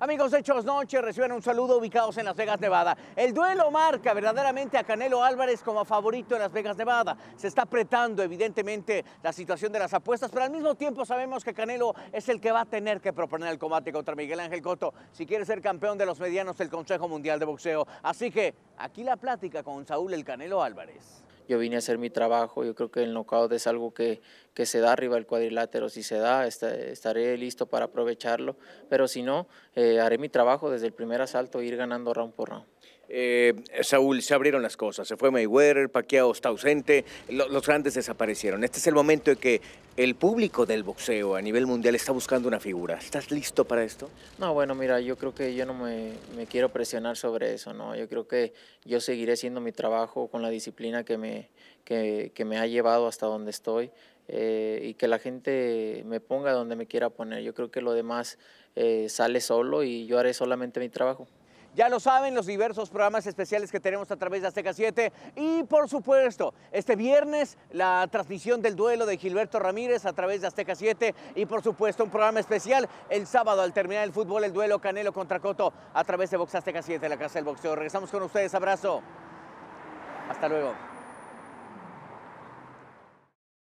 Amigos Hechos Noche, reciben un saludo ubicados en Las Vegas, Nevada. El duelo marca verdaderamente a Canelo Álvarez como favorito en Las Vegas, Nevada. Se está apretando evidentemente la situación de las apuestas, pero al mismo tiempo sabemos que Canelo es el que va a tener que proponer el combate contra Miguel Ángel Cotto si quiere ser campeón de los medianos del Consejo Mundial de Boxeo. Así que aquí la plática con Saúl El Canelo Álvarez yo vine a hacer mi trabajo, yo creo que el knockout es algo que, que se da arriba del cuadrilátero, si se da este, estaré listo para aprovecharlo, pero si no, eh, haré mi trabajo desde el primer asalto, ir ganando round por round. Eh, Saúl, se abrieron las cosas, se fue Mayweather, Paquiao está ausente, los grandes desaparecieron. Este es el momento de que el público del boxeo a nivel mundial está buscando una figura. ¿Estás listo para esto? No, bueno, mira, yo creo que yo no me, quiero presionar sobre eso, ¿no? Yo creo que yo seguiré haciendo mi trabajo con la disciplina que me, que, me ha llevado hasta donde estoy eh, y que la gente me ponga donde me quiera poner. Yo creo que lo demás eh, sale solo y yo haré solamente mi trabajo. Ya lo saben, los diversos programas especiales que tenemos a través de Azteca 7 y por supuesto, este viernes la transmisión del duelo de Gilberto Ramírez a través de Azteca 7 y por supuesto un programa especial el sábado al terminar el fútbol, el duelo Canelo contra Coto a través de Box Azteca 7, la casa del boxeo. Regresamos con ustedes, abrazo. Hasta luego.